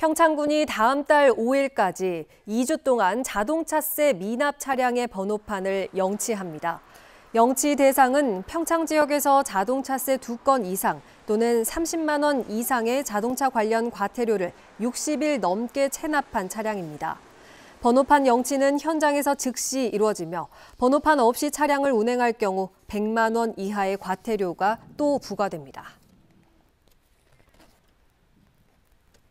평창군이 다음 달 5일까지 2주 동안 자동차세 미납 차량의 번호판을 영치합니다. 영치 대상은 평창 지역에서 자동차세 2건 이상 또는 30만 원 이상의 자동차 관련 과태료를 60일 넘게 체납한 차량입니다. 번호판 영치는 현장에서 즉시 이루어지며 번호판 없이 차량을 운행할 경우 100만 원 이하의 과태료가 또 부과됩니다.